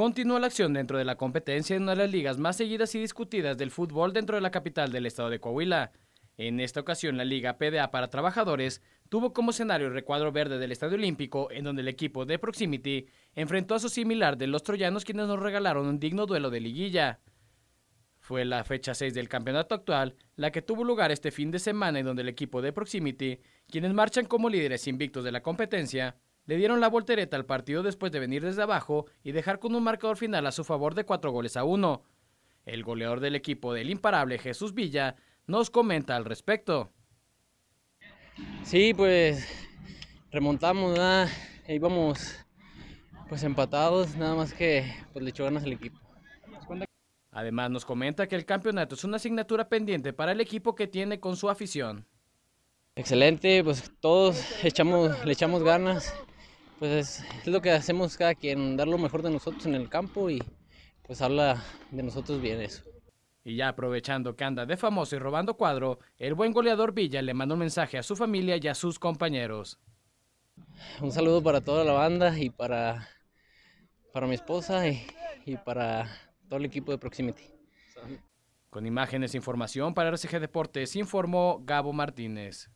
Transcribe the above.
Continúa la acción dentro de la competencia en una de las ligas más seguidas y discutidas del fútbol dentro de la capital del estado de Coahuila. En esta ocasión, la Liga PDA para Trabajadores tuvo como escenario el recuadro verde del Estadio Olímpico, en donde el equipo de Proximity enfrentó a su similar de los troyanos, quienes nos regalaron un digno duelo de liguilla. Fue la fecha 6 del campeonato actual la que tuvo lugar este fin de semana, en donde el equipo de Proximity, quienes marchan como líderes invictos de la competencia, le dieron la voltereta al partido después de venir desde abajo y dejar con un marcador final a su favor de cuatro goles a uno. El goleador del equipo del imparable Jesús Villa nos comenta al respecto. Sí, pues remontamos, íbamos pues empatados, nada más que pues le echó ganas el equipo. Además nos comenta que el campeonato es una asignatura pendiente para el equipo que tiene con su afición. Excelente, pues todos echamos, le echamos ganas, pues es, lo que hacemos cada quien, dar lo mejor de nosotros en el campo y pues habla de nosotros bien eso. Y ya aprovechando que anda de famoso y robando cuadro, el buen goleador Villa le manda un mensaje a su familia y a sus compañeros. Un saludo para toda la banda y para, mi esposa y, y para todo el equipo de Proximity. Con imágenes e información para RCG Deportes informó Gabo Martínez.